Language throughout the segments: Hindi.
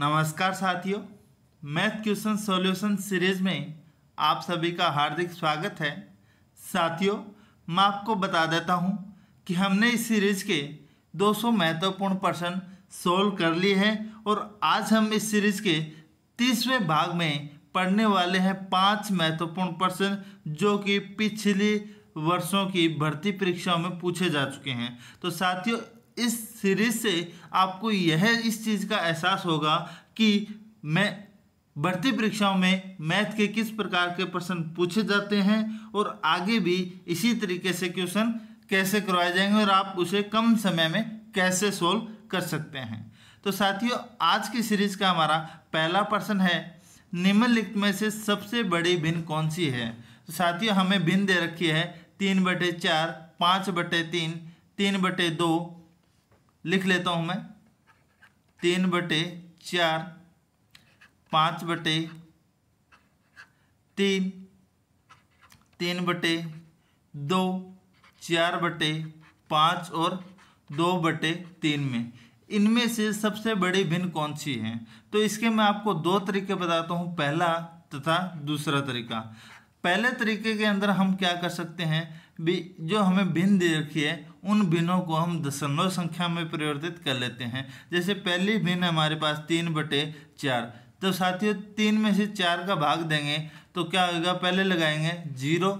नमस्कार साथियों मैथ क्वेश्चन सॉल्यूशन सीरीज में आप सभी का हार्दिक स्वागत है साथियों मैं आपको बता देता हूं कि हमने इस सीरीज के 200 महत्वपूर्ण प्रश्न सोल्व कर लिए हैं और आज हम इस सीरीज के तीसवें भाग में पढ़ने वाले हैं पांच महत्वपूर्ण प्रश्न जो कि पिछली वर्षों की भर्ती परीक्षाओं में पूछे जा चुके हैं तो साथियों इस सीरीज से आपको यह इस चीज़ का एहसास होगा कि मैं बढ़ती परीक्षाओं में मैथ के किस प्रकार के प्रश्न पूछे जाते हैं और आगे भी इसी तरीके से क्वेश्चन कैसे करवाए जाएंगे और आप उसे कम समय में कैसे सोल्व कर सकते हैं तो साथियों आज की सीरीज का हमारा पहला प्रश्न है निम्नलिखित में से सबसे बड़ी भिन्न कौन सी है तो साथियों हमें भिन्न दे रखी है तीन बटे चार पाँच बटे तीन तीन बटे दो लिख लेता हूं मैं तीन बटे चार पाँच बटे तीन तीन बटे दो चार बटे पाँच और दो बटे तीन में इनमें से सबसे बड़ी भिन्न कौन सी है तो इसके मैं आपको दो तरीके बताता हूँ पहला तथा दूसरा तरीका पहले तरीके के अंदर हम क्या कर सकते हैं भी जो हमें भिन्न दे रखी है उन बिनों को हम दशमलव संख्या में परिवर्तित कर लेते हैं जैसे पहली भिन्न हमारे पास तीन बटे चार तो साथियों तीन में से चार का भाग देंगे तो क्या होगा पहले लगाएंगे जीरो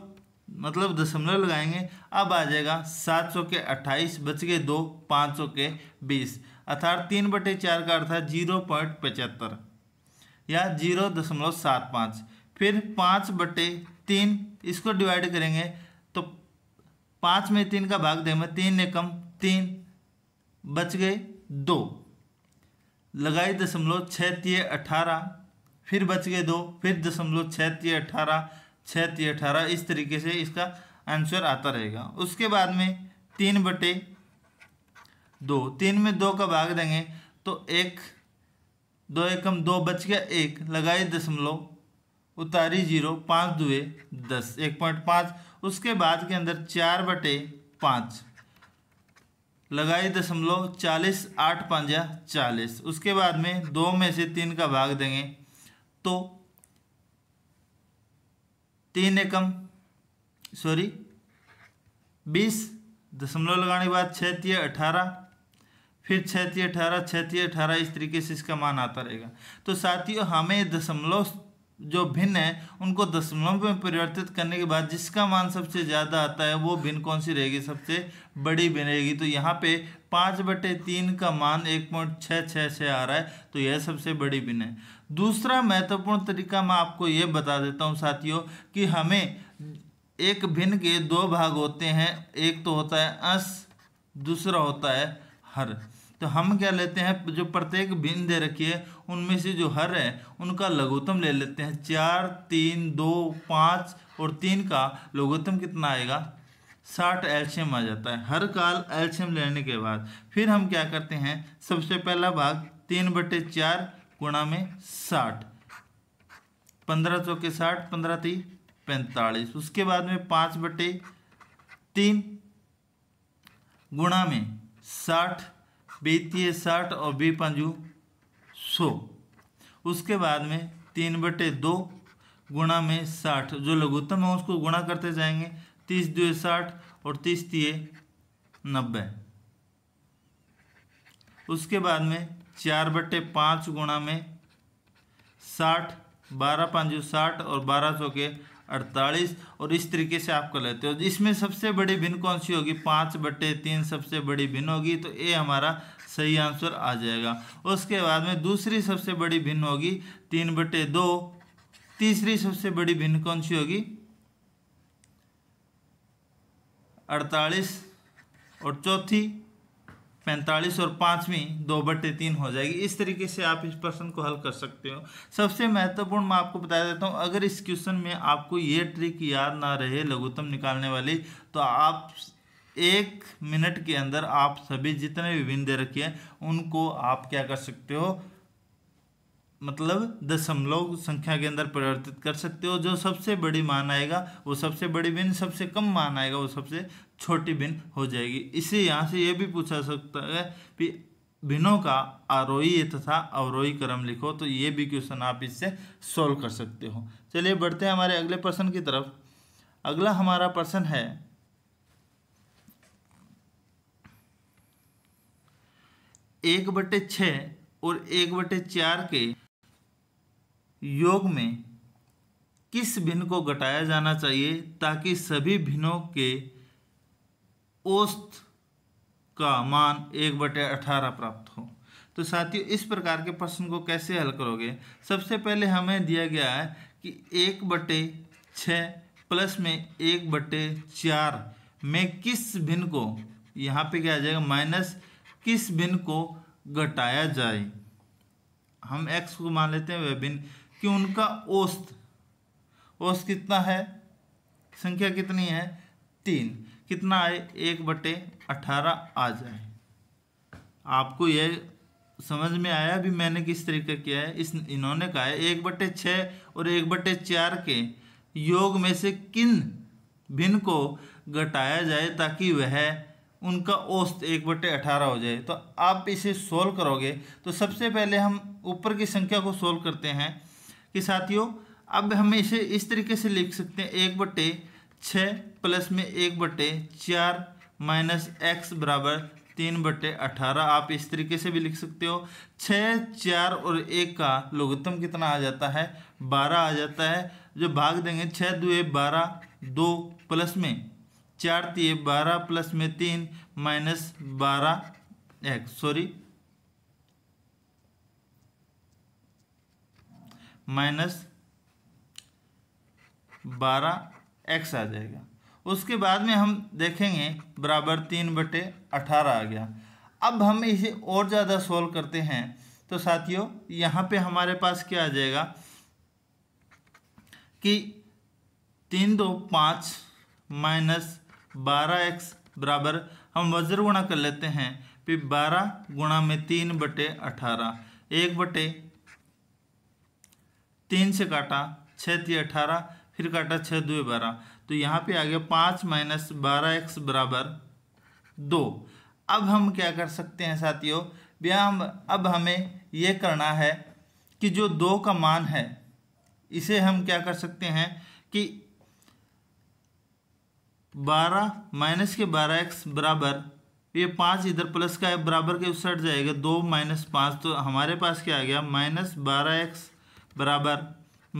मतलब दशमलव लगाएंगे अब आ जाएगा सात सौ के अट्ठाईस बच गए दो पाँच सौ के बीस अर्थात तीन बटे चार का अर्थ है जीरो पॉइंट पचहत्तर या जीरो दशमलव सात पाँच फिर पाँच बटे तीन इसको डिवाइड करेंगे तो पाँच में तीन का भाग देंगे तीन एकम तीन बच गए दो लगाई दशमलव छः तीय अठारह फिर बच गए दो फिर दशमलव छः तीय अठारह छः तीय अठारह इस तरीके से इसका आंसर आता रहेगा उसके बाद में तीन बटे दो तीन में दो का भाग देंगे तो एक दो एकम दो बच गया एक लगाई दशमलव उतारी जीरो पाँच दुए दस एक पॉइंट पाँच उसके बाद के अंदर चार बटे पाँच लगाई दशमलव चालीस आठ पंजा चालीस उसके बाद में दो में से तीन का भाग देंगे तो तीन एकम सॉरी बीस दशमलव लगाने के बाद छः तीय अठारह फिर छः तीय अठारह छः तीय अठारह इस तरीके से इसका मान आता रहेगा तो साथियों हमें दशमलव जो भिन्न है उनको दशमलव में परिवर्तित करने के बाद जिसका मान सबसे ज़्यादा आता है वो भिन्न कौन सी रहेगी सबसे बड़ी भिन्न रहेगी तो यहाँ पे पाँच बटे तीन का मान एक पॉइंट छः छः छः आ रहा है तो यह सबसे बड़ी भिन्न है दूसरा महत्वपूर्ण तरीका मैं आपको ये बता देता हूँ साथियों कि हमें एक भिन्न के दो भाग होते हैं एक तो होता है अस दूसरा होता है हर तो हम क्या लेते हैं जो प्रत्येक भिन्न दे रखी है उनमें से जो हर है उनका लघुत्तम ले लेते हैं चार तीन दो पाँच और तीन का लघुत्तम कितना आएगा साठ एल्शियम आ जाता है हर काल एल्शियम लेने के बाद फिर हम क्या करते हैं सबसे पहला भाग तीन बटे चार गुणा में साठ पंद्रह चौके साठ पंद्रह थी पैंतालीस उसके बाद में पाँच बटे तीन गुणा में साठ बीतीय साठ और बी पंजू सौ उसके बाद में तीन बटे दो गुणा में साठ जो लघुत्तम है उसको गुणा करते जाएंगे तीस दो साठ और तीस दिए नब्बे उसके बाद में चार बटे पाँच गुणा में साठ बारह पाँच साठ और बारह सौ के अड़तालीस और इस तरीके से आप कर लेते हो इसमें सबसे बड़ी भिन्न कौन सी होगी पाँच बटे तीन सबसे बड़ी भिन्न होगी तो ए हमारा सही आंसर आ जाएगा उसके बाद में दूसरी सबसे बड़ी भिन्न होगी तीन बटे दो तीसरी सबसे बड़ी भिन्न कौन सी होगी अड़तालीस और चौथी पैंतालीस और पाँचवीं दो बटे तीन हो जाएगी इस तरीके से आप इस प्रश्न को हल कर सकते हो सबसे महत्वपूर्ण मैं आपको बता देता हूँ अगर इस क्वेश्चन में आपको ये ट्रिक याद ना रहे लघुत्तम निकालने वाली तो आप एक मिनट के अंदर आप सभी जितने विभिन्न दे रखे हैं उनको आप क्या कर सकते हो मतलब दशमलव संख्या के अंदर परिवर्तित कर सकते हो जो सबसे बड़ी मान आएगा वो सबसे बड़ी बिन सबसे कम मान आएगा वो सबसे छोटी बिन हो जाएगी इसे यहाँ से ये भी पूछा सकता है कि बिनों का आरोही तथा अवरोही क्रम लिखो तो ये भी क्वेश्चन आप इससे सॉल्व कर सकते हो चलिए बढ़ते हैं हमारे अगले प्रश्न की तरफ अगला हमारा प्रश्न है एक बटे छ और एक बटे चार के योग में किस भिन्न को घटाया जाना चाहिए ताकि सभी भिन्नों के औस्त का मान एक बटे अठारह प्राप्त हो तो साथियों इस प्रकार के प्रश्न को कैसे हल करोगे सबसे पहले हमें दिया गया है कि एक बटे छ प्लस में एक बटे चार में किस भिन्न को यहाँ पे क्या आ जाएगा माइनस किस भिन्न को घटाया जाए हम एक्स को मान लेते हैं वह भिन्न कि उनका औस्त औस्त कितना है संख्या कितनी है तीन कितना आए एक बटे अठारह आ जाए आपको यह समझ में आया भी मैंने किस तरीके किया है इस इन्होंने कहा है एक बटे छः और एक बटे चार के योग में से किन भिन्न को घटाया जाए ताकि वह उनका औस्त एक बटे अठारह हो जाए तो आप इसे सोल्व करोगे तो सबसे पहले हम ऊपर की संख्या को सोल्व करते हैं कि साथियों अब हम इसे इस तरीके से लिख सकते हैं एक बटे छः प्लस में एक बटे चार माइनस एक्स बराबर तीन बटे अठारह आप इस तरीके से भी लिख सकते हो छः चार और एक का लघुत्तम कितना आ जाता है बारह आ जाता है जो भाग देंगे छः दुए बारह दो प्लस में चार तीय बारह प्लस में तीन माइनस बारह एक्स सॉरी माइनस बारह एक्स आ जाएगा उसके बाद में हम देखेंगे बराबर तीन बटे अठारह आ गया अब हम इसे और ज़्यादा सॉल्व करते हैं तो साथियों यहाँ पे हमारे पास क्या आ जाएगा कि तीन दो पाँच माइनस बारह एक्स बराबर हम वज्र गुणा कर लेते हैं फिर बारह गुणा में तीन बटे अठारह एक बटे तीन से काटा छः थी अठारह फिर काटा छः दो बारह तो यहाँ पे आ गया पाँच माइनस बारह एक्स बराबर दो अब हम क्या कर सकते हैं साथियों भैया हम अब हमें ये करना है कि जो दो का मान है इसे हम क्या कर सकते हैं कि बारह माइनस के बारह एक्स बराबर ये पाँच इधर प्लस का है बराबर के उस साइड जाएगा दो माइनस पाँच तो हमारे पास क्या आ गया माइनस बारह एक्स बराबर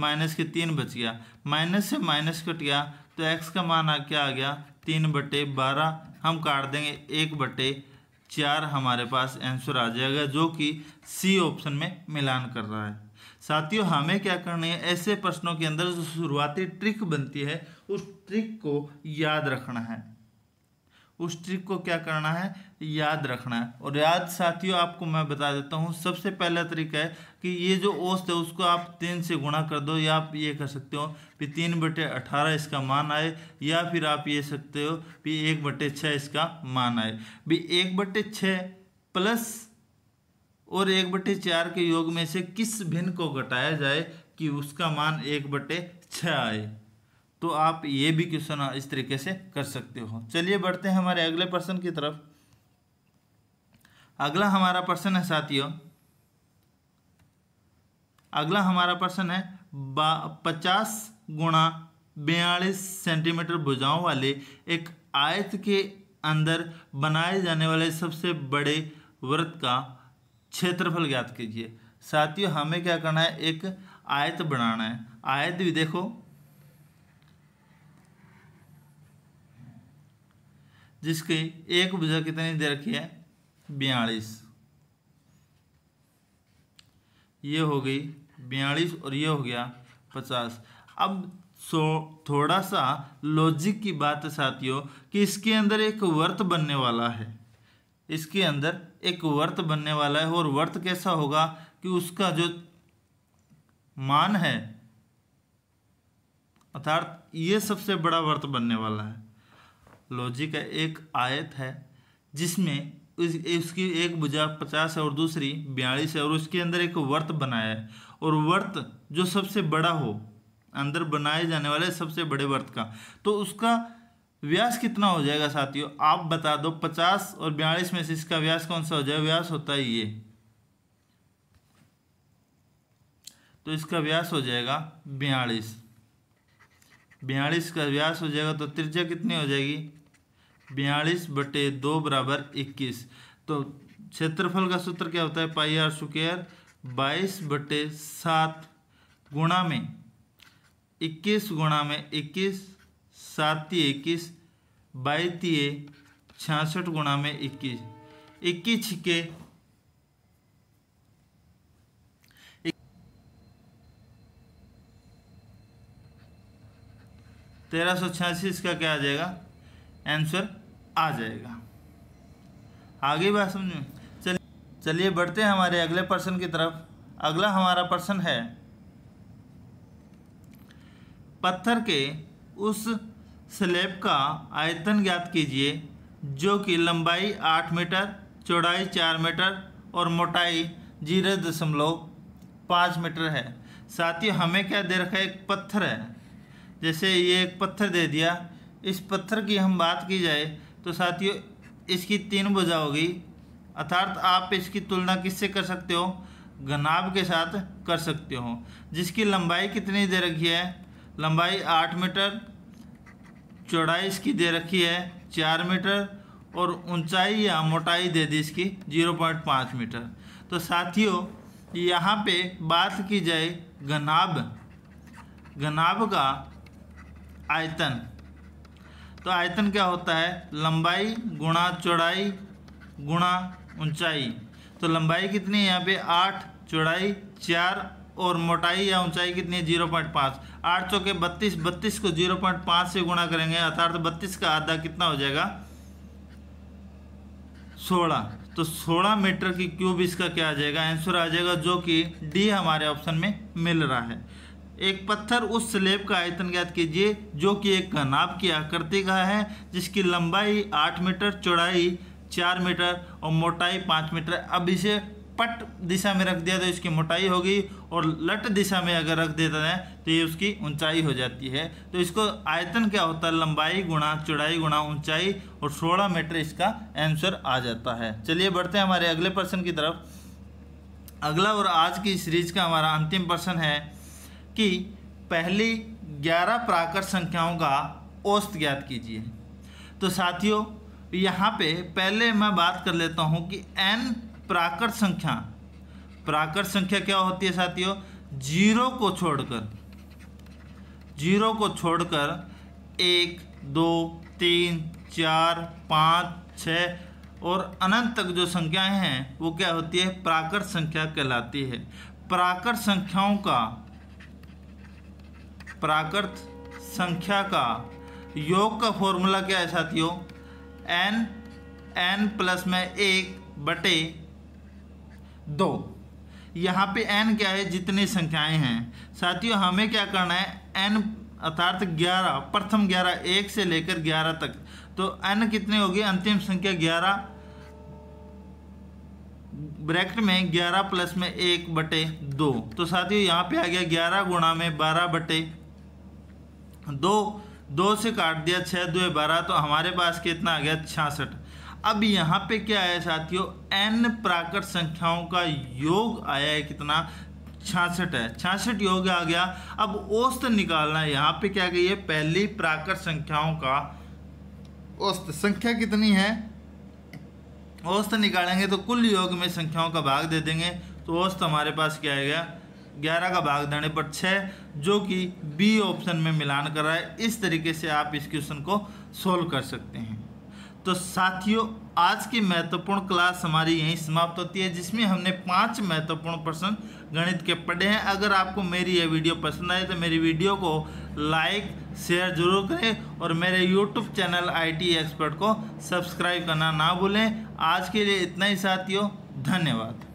माइनस के तीन बच गया माइनस से माइनस कट गया तो एक्स का मान आ क्या आ गया तीन बटे बारह हम काट देंगे एक बटे चार हमारे पास आंसर आ जाएगा जो कि सी ऑप्शन में मिलान कर रहा है साथियों हमें क्या करना है ऐसे प्रश्नों के अंदर जो शुरुआती ट्रिक बनती है उस ट्रिक को याद रखना है उस ट्रिक को क्या करना है याद रखना है और याद साथियों आपको मैं बता देता हूँ सबसे पहला तरीका है कि ये जो औसत है उसको आप तीन से गुणा कर दो या आप ये कर सकते हो कि तीन बटे अठारह इसका मान आए या फिर आप ये सकते हो कि एक बटे छः इसका मान आए भी एक बटे छः प्लस और एक बटे चार के योग में से किस भिन्न को घटाया जाए कि उसका मान एक बटे छः आए तो आप ये भी क्वेश्चन इस तरीके से कर सकते हो चलिए बढ़ते हैं हमारे अगले पर्सन की तरफ अगला हमारा प्रश्न है साथियों अगला हमारा प्रश्न है पचास गुणा बयालीस सेंटीमीटर भुजाओं वाले एक आयत के अंदर बनाए जाने वाले सबसे बड़े व्रत का क्षेत्रफल ज्ञात कीजिए साथियों हमें क्या करना है एक आयत बनाना है आयत भी देखो जिसकी एक भुजा कितनी दे रखी है बयालीस ये हो गई बयालीस और ये हो गया पचास अब सो थोड़ा सा लॉजिक की बात है साथियों कि इसके अंदर एक वर्त बनने वाला है इसके अंदर एक वर्त बनने वाला है और वर्त कैसा होगा कि उसका जो मान है अर्थात ये सबसे बड़ा वर्त बनने वाला है लॉजिक है एक आयत है जिसमें उस उसकी एक भुजा पचास है और दूसरी बयालीस है और उसके अंदर एक वर्त बनाया है और वर्त जो सबसे बड़ा हो अंदर बनाए जाने वाले सबसे बड़े वर्त का तो उसका व्यास कितना हो जाएगा साथियों आप बता दो पचास और बयालीस में से इसका व्यास कौन सा हो जाएगा व्यास होता है ये तो इसका व्यास हो जाएगा बयालीस बयालीस का व्यास हो जाएगा तो त्रिज्या कितनी हो जाएगी बयालीस बटे दो बराबर इक्कीस तो क्षेत्रफल का सूत्र क्या होता है पाई आर स्क्वेयर बाईस बटे सात गुणा में इक्कीस गुणा में इक्कीस सातिये इक्कीस बाईतिये छियासठ गुणा में इक्कीस इक्कीस छिके तेरह सौ छियासी इसका क्या आ जाएगा आंसर आ जाएगा आगे बात समझ चलिए चलिए बढ़ते हैं हमारे अगले पर्सन की तरफ अगला हमारा पर्सन है पत्थर के उस स्लेब का आयतन ज्ञात कीजिए जो कि लंबाई आठ मीटर चौड़ाई चार मीटर और मोटाई जीरो दशमलव पाँच मीटर है साथ ही हमें क्या दे रखा है एक पत्थर है जैसे ये एक पत्थर दे दिया इस पत्थर की हम बात की जाए तो साथियों इसकी तीन भुजा होगी अर्थात आप इसकी तुलना किससे कर सकते हो घनाभ के साथ कर सकते हो जिसकी लंबाई कितनी दे रखी है लंबाई आठ मीटर चौड़ाई इसकी दे रखी है चार मीटर और ऊंचाई या मोटाई दे दी इसकी जीरो पॉइंट पाँच मीटर तो साथियों यहाँ पे बात की जाए घनाभ घनाभ का आयतन तो आयतन क्या होता है लंबाई गुणा चौड़ाई गुणा ऊंचाई तो लंबाई कितनी है यहाँ पे आठ चौड़ाई चार और मोटाई या ऊंचाई कितनी है जीरो पॉइंट पाँच आठ चौके बत्तीस बत्तीस को जीरो पॉइंट पाँच से गुणा करेंगे अर्थात बत्तीस का आधा कितना हो जाएगा सोलह तो सोलह मीटर की क्यूब इसका क्या आ जाएगा आंसर आ जाएगा जो कि डी हमारे ऑप्शन में मिल रहा है एक पत्थर उस स्लेब का आयतन ज्ञात कीजिए जो कि एक घनाब की आकृति का है जिसकी लंबाई आठ मीटर चौड़ाई चार मीटर और मोटाई पाँच मीटर अब इसे पट दिशा में रख दिया तो इसकी मोटाई होगी और लट दिशा में अगर रख देता है तो ये उसकी ऊंचाई हो जाती है तो इसको आयतन क्या होता है लंबाई गुणा चौड़ाई गुणा ऊंचाई और 16 मीटर इसका आंसर आ जाता है चलिए बढ़ते हैं हमारे अगले प्रश्न की तरफ अगला और आज की सीरीज का हमारा अंतिम प्रश्न है कि पहली ग्यारह प्राकृत संख्याओं का औसत ज्ञात कीजिए तो साथियों यहाँ पे पहले मैं बात कर लेता हूँ कि एन प्राकृत संख्या प्राकृत संख्या क्या होती है साथियों जीरो को छोड़कर जीरो को छोड़कर एक दो तीन चार पाँच छ और अनंत तक जो संख्याएं हैं वो क्या होती है प्राकृत संख्या कहलाती है प्राकृत संख्याओं का प्राकृत संख्या का योग का फॉर्मूला क्या है साथियों एन एन प्लस में एक बटे दो यहाँ पे एन क्या है जितनी संख्याएं हैं साथियों हमें क्या करना है एन अर्थात ग्यारह प्रथम ग्यारह एक से लेकर ग्यारह तक तो एन कितने होगी अंतिम संख्या ग्यारह ब्रैकेट में ग्यारह प्लस में एक बटे दो तो साथियों यहाँ पे आ गया ग्यारह गुणा में बारह बटे दो दो से काट दिया छः दो बारह तो हमारे पास कितना आ गया छियासठ अब यहाँ पे क्या आया साथियों एन प्राकृत संख्याओं का योग आया है कितना छियासठ है छियासठ योग आ गया अब औस्त निकालना है यहाँ पे क्या गई है पहली प्राकृत संख्याओं का औस्त संख्या कितनी है औस्त निकालेंगे तो कुल योग में संख्याओं का भाग दे देंगे तो औस्त हमारे पास क्या आएगा ग्यारह का भाग है पर छः जो कि बी ऑप्शन में मिलान कर रहा है इस तरीके से आप इस क्वेश्चन को सोल्व कर सकते हैं तो साथियों आज की महत्वपूर्ण क्लास हमारी यहीं समाप्त होती है जिसमें हमने पांच महत्वपूर्ण प्रश्न गणित के पढ़े हैं अगर आपको मेरी यह वीडियो पसंद आए तो मेरी वीडियो को लाइक शेयर जरूर करें और मेरे यूट्यूब चैनल आईटी एक्सपर्ट को सब्सक्राइब करना ना भूलें आज के लिए इतना ही साथियों धन्यवाद